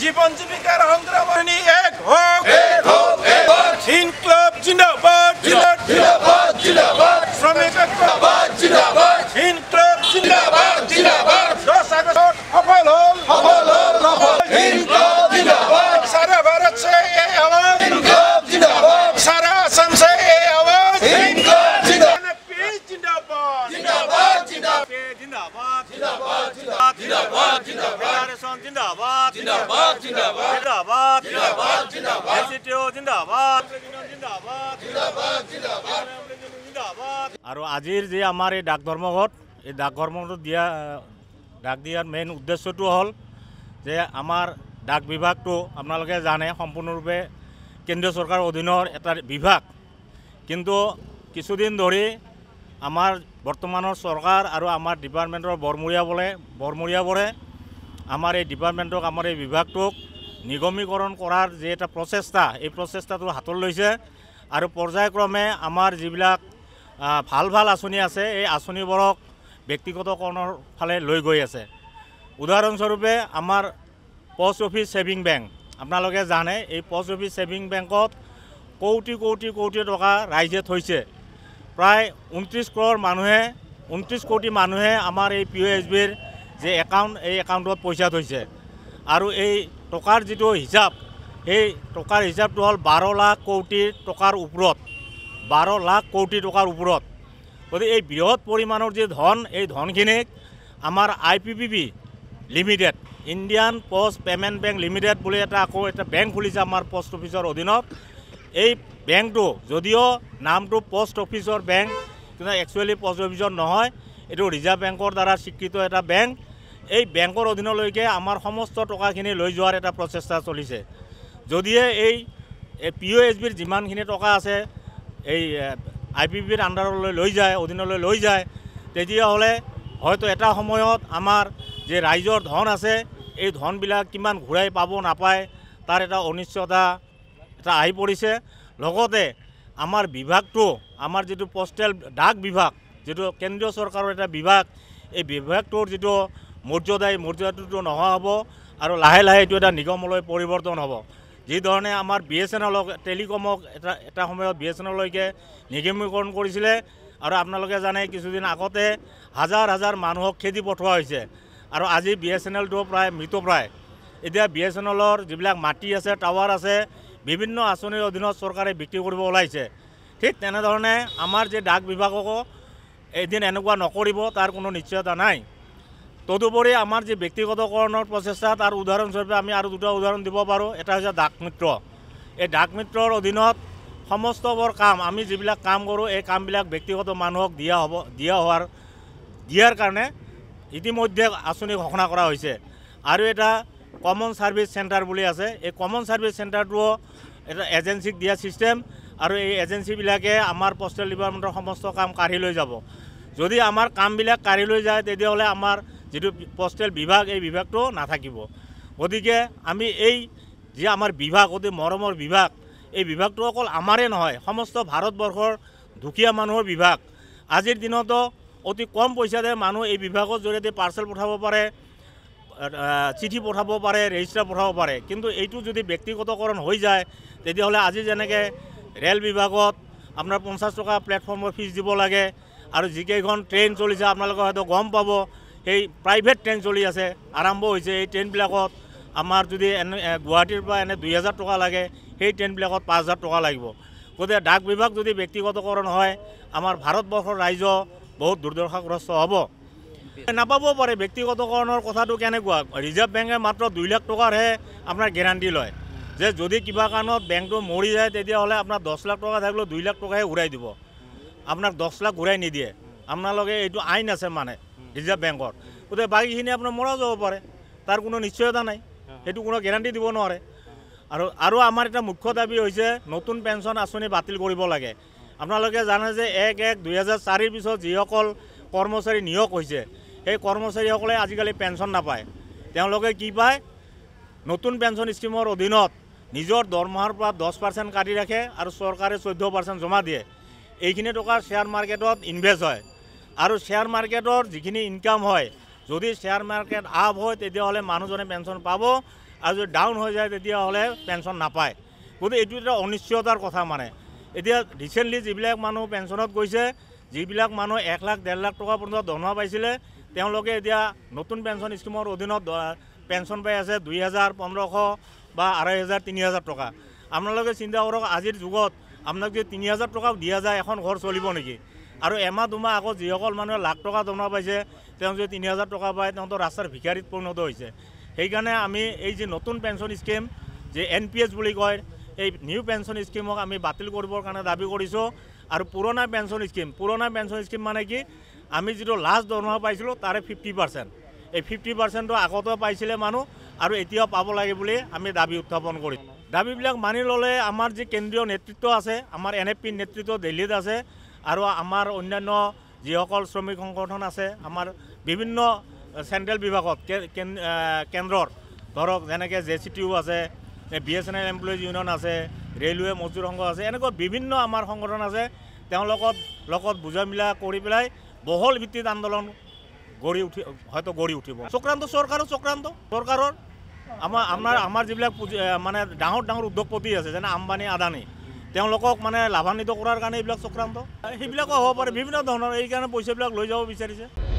জীবন জীবিকার সংগ্রাম এক হোক হিন ক্লাব আৰু আজিৰ যি আমাৰ এই ডাক ধৰ্মঘট এই ডাক ধৰ্মঘট দিয়া ডাক দিয়াৰ মেইন উদ্দেশ্যটো হ'ল যে আমাৰ ডাক বিভাগটো আপোনালোকে জানে সম্পূৰ্ণৰূপে কেন্দ্ৰীয় চৰকাৰৰ অধীনৰ এটা বিভাগ কিন্তু কিছুদিন ধৰি আমাৰ বৰ্তমানৰ চৰকাৰ আৰু আমাৰ ডিপাৰ্টমেণ্টৰ বৰমূৰীয়া বোলে বৰমূৰীয়াবোৰে আমাৰ এই ডিপাৰ্টমেণ্টক আমাৰ এই বিভাগটোক নিগমীকৰণ কৰাৰ যি এটা প্ৰচেষ্টা এই প্ৰচেষ্টাটো হাতত লৈছে আৰু পৰ্যায়ক্ৰমে আমাৰ যিবিলাক ভাল ভাল আঁচনি আছে এই আঁচনিবোৰক ব্যক্তিগতকৰণৰ ফালে লৈ গৈ আছে উদাহৰণস্বৰূপে আমাৰ পষ্ট অফিচ ছেভিং বেংক আপোনালোকে জানে এই পষ্ট অফিচ ছেভিং বেংকত কৌটি কৌটি কৌটি টকা ৰাইজে থৈছে প্ৰায় ঊনত্ৰিছ কৰ'ৰ মানুহে ঊনত্ৰিছ কোটি মানুহে আমাৰ এই পি অ' এছ বিৰ যি একাউণ্ট এই একাউণ্টত পইচা থৈছে আৰু এই টকাৰ যিটো হিচাপ সেই টকাৰ হিচাপটো হল বাৰ লাখ কোটি টকাৰ ওপৰত বাৰ লাখ কোটি টকাৰ ওপৰত গতিকে এই বৃহৎ পৰিমাণৰ যি ধন এই ধনখিনিক আমাৰ I P P B limited Indian post payment bank limited বুলি এটা আকৌ এটা বেংক খুলিছে আমাৰ প'ষ্ট অফিচৰ অধীনত এই বেংকটো যদিও নামটো পষ্ট অফিচৰ বেংক কিন্তু একচুৱেলি প'ষ্ট অফিচৰ নহয় এইটো ৰিজাৰ্ভ বেংকৰ দ্বাৰা স্বীকৃত এটা বেংক এই বেংকৰ অধীনলৈকে আমাৰ সমস্ত টকাখিনি লৈ যোৱাৰ এটা প্ৰচেষ্টা চলিছে যদিহে এই পি অ' এছ বিৰ যিমানখিনি টকা আছে এই আই পি বিৰ আণ্ডাৰলৈ লৈ যায় অধীনলৈ লৈ যায় তেতিয়াহ'লে হয়তো এটা সময়ত আমাৰ যি ৰাইজৰ ধন আছে এই ধনবিলাক কিমান ঘূৰাই পাব নাপায় তাৰ এটা অনিশ্চয়তা এটা আহি পৰিছে লগতে আমাৰ বিভাগটো আমাৰ যিটো পষ্টেল ডাক বিভাগ যিটো কেন্দ্ৰীয় চৰকাৰৰ এটা বিভাগ এই বিভাগটোৰ যিটো এই মৰ্যাদাটোতো নোহোৱা হ'ব আৰু লাহে লাহে এইটো এটা নিগমলৈ পৰিৱৰ্তন হ'ব যিধৰণে আমাৰ বি এছ এন এলক টেলিকমক এটা এটা সময়ত বি এছ এন এলৈকে নিগমীকৰণ কৰিছিলে আৰু আপোনালোকে জানে কিছুদিন আগতে হাজাৰ হাজাৰ মানুহক খেদি পঠোৱা হৈছে আৰু আজি বি এছ এন এলটো প্ৰায় মৃতপ্ৰায় এতিয়া বি এছ এন এলৰ যিবিলাক মাটি আছে টাৱাৰ আছে বিভিন্ন আঁচনিৰ অধীনত চৰকাৰে বিক্ৰী কৰিব ওলাইছে ঠিক তেনেধৰণে আমাৰ যে ডাক বিভাগকো এদিন এনেকুৱা নকৰিব তাৰ কোনো নিশ্চয়তা নাই তদুপৰি আমাৰ যি ব্যক্তিগতকৰণৰ প্ৰচেষ্টা তাৰ উদাহৰণস্বৰূপে আমি আৰু দুটা উদাহৰণ দিব পাৰোঁ এটা হৈছে ডাক মিত্ৰ এই ডাক মিত্ৰৰ অধীনত সমস্তবোৰ কাম আমি যিবিলাক কাম কৰোঁ এই কামবিলাক ব্যক্তিগত মানুহক দিয়া হ'ব দিয়া হোৱাৰ দিয়াৰ কাৰণে ইতিমধ্যে আঁচনি ঘোষণা কৰা হৈছে আৰু এটা কমন ছাৰ্ভিচ চেণ্টাৰ বুলি আছে এই কমন ছাৰ্ভিচ চেণ্টাৰটোও এটা এজেঞ্চিক দিয়া ছিষ্টেম আৰু এই এজেঞ্চিবিলাকে আমাৰ পষ্টেল ডিপাৰ্টমেণ্টৰ সমস্ত কাম কাঢ়ি লৈ যাব যদি আমাৰ কামবিলাক কাঢ়ি লৈ যায় তেতিয়াহ'লে আমাৰ যিটো পষ্টেল বিভাগ এই বিভাগটো নাথাকিব গতিকে আমি এই যি আমাৰ বিভাগ অতি মৰমৰ বিভাগ এই বিভাগটো অকল আমাৰে নহয় সমস্ত ভাৰতবৰ্ষৰ দুখীয়া মানুহৰ বিভাগ আজিৰ দিনতো অতি কম পইচাতে মানুহ এই বিভাগৰ জৰিয়তে পাৰ্চেল পঠাব পাৰে চিঠি পঠাব পাৰে ৰেজিষ্টাৰ পঠাব পাৰে কিন্তু এইটো যদি ব্যক্তিগতকৰণ হৈ যায় তেতিয়াহ'লে আজি যেনেকৈ ৰেল বিভাগত আপোনাৰ পঞ্চাছ টকা প্লেটফৰ্মৰ ফিজ দিব লাগে আৰু যিকেইখন ট্ৰেইন চলিছে আপোনালোকে হয়তো গম পাব সেই প্ৰাইভেট ট্ৰেইন চলি আছে আৰম্ভ হৈছে এই ট্ৰেইনবিলাকত আমাৰ যদি এনে গুৱাহাটীৰ পৰা এনে দুই হাজাৰ টকা লাগে সেই ট্ৰেইনবিলাকত পাঁচ হাজাৰ টকা লাগিব গতিকে ডাক বিভাগ যদি ব্যক্তিগতকৰণ হয় আমাৰ ভাৰতবৰ্ষৰ ৰাইজ বহুত দুৰ্দশাগ্ৰস্ত হ'ব নাপাব পাৰে ব্যক্তিগতকৰণৰ কথাটো কেনেকুৱা ৰিজাৰ্ভ বেংকে মাত্ৰ দুই লাখ টকাৰহে আপোনাৰ গেৰাণ্টি লয় যে যদি কিবা কাৰণত বেংকটো মৰি যায় তেতিয়াহ'লে আপোনাৰ দহ লাখ টকা থাকিলেও দুই লাখ টকাহে ঘূৰাই দিব আপোনাক দহ লাখ ঘূৰাই নিদিয়ে আপোনালোকে এইটো আইন আছে মানে ৰিজাৰ্ভ বেংকৰ গতিকে বাকীখিনি আপোনাৰ মৰা যাব পাৰে তাৰ কোনো নিশ্চয়তা নাই সেইটো কোনো গেৰাণ্টি দিব নোৱাৰে আৰু আৰু আমাৰ এটা মুখ্য দাবী হৈছে নতুন পেঞ্চন আঁচনি বাতিল কৰিব লাগে আপোনালোকে জানে যে এক এক দুহেজাৰ চাৰিৰ পিছত যিসকল কৰ্মচাৰী নিয়োগ হৈছে সেই কৰ্মচাৰীসকলে আজিকালি পেঞ্চন নাপায় তেওঁলোকে কি পায় নতুন পেঞ্চন স্কীমৰ অধীনত নিজৰ দৰমহাৰ পৰা দহ পাৰ্চেণ্ট কাটি ৰাখে আৰু চৰকাৰে চৈধ্য পাৰ্চেণ্ট জমা দিয়ে এইখিনি টকা শ্বেয়াৰ মাৰ্কেটত ইনভেষ্ট হয় আৰু শ্বেয়াৰ মাৰ্কেটৰ যিখিনি ইনকাম হয় যদি শ্বেয়াৰ মাৰ্কেট আপ হয় তেতিয়াহ'লে মানুহজনে পেঞ্চন পাব আৰু যদি ডাউন হৈ যায় তেতিয়াহ'লে পেঞ্চন নাপায় গতিকে এইটো এটা অনিশ্চয়তাৰ কথা মানে এতিয়া ৰিচেণ্টলি যিবিলাক মানুহ পেঞ্চনত গৈছে যিবিলাক মানুহ এক লাখ ডেৰ লাখ টকা পৰ্যন্ত দৰমহা পাইছিলে তেওঁলোকে এতিয়া নতুন পেঞ্চন স্কীমৰ অধীনত পেঞ্চন পাই আছে দুই হাজাৰ পোন্ধৰশ বা আঢ়ৈ হাজাৰ তিনি হাজাৰ টকা আপোনালোকে চিন্তা কৰক আজিৰ যুগত আপোনাক যদি তিনি হাজাৰ টকাও দিয়া যায় এখন ঘৰ চলিব নেকি আৰু এমাহ দুমাহ আকৌ যিসকল মানুহে লাখ টকা দমা পাইছে তেওঁ যদি তিনি হাজাৰ টকা পায় তেওঁতো ৰাস্তাৰ ভিকাৰীত পৰিণত হৈছে সেইকাৰণে আমি এই যি নতুন পেঞ্চন স্কীম যে এন পি এছ বুলি কয় এই নিউ পেঞ্চন স্কীমক আমি বাতিল কৰিবৰ কাৰণে দাবী কৰিছোঁ আৰু পুৰণা পেঞ্চন স্কীম পুৰণা পেঞ্চন স্কীম মানে কি আমি যিটো লাষ্ট দৰমহা পাইছিলোঁ তাৰে ফিফটি পাৰ্চেণ্ট এই ফিফটি পাৰ্চেণ্টটো আগতেও পাইছিলে মানুহ আৰু এতিয়াও পাব লাগে বুলি আমি দাবী উত্থাপন কৰিম দাবীবিলাক মানি ল'লে আমাৰ যি কেন্দ্ৰীয় নেতৃত্ব আছে আমাৰ এন এফ পিৰ নেতৃত্ব দিল্লীত আছে আৰু আমাৰ অন্যান্য যিসকল শ্ৰমিক সংগঠন আছে আমাৰ বিভিন্ন চেণ্ট্ৰেল বিভাগত কেন্দ্ৰৰ ধৰক যেনেকৈ জে চি টিউ আছে B S N L employees union আছে ৰেলৱে মজদুৰ সংঘ আছে এনেকুৱা বিভিন্ন আমাৰ সংগঠন আছে তেওঁলোকৰ লগত বুজা মিলা কৰি পেলাই বহল ভিত্তিত আন্দোলন গঢ়ি উঠি হয়তো গঢ়ি উঠিব চক্ৰান্ত চৰকাৰৰ চক্ৰান্ত চৰকাৰৰ আমাৰ আমাৰ আমাৰ যিবিলাক মানে ডাঙৰ ডাঙৰ উদ্যোগপতি আছে যেনে আম্বানী আদানী তেওঁলোকক মানে লাভান্বিত কৰাৰ কাৰণে এইবিলাক চক্ৰান্ত সেইবিলাকো হ'ব পাৰে বিভিন্ন ধৰণৰ এইকাৰণে পইচাবিলাক লৈ যাব বিচাৰিছে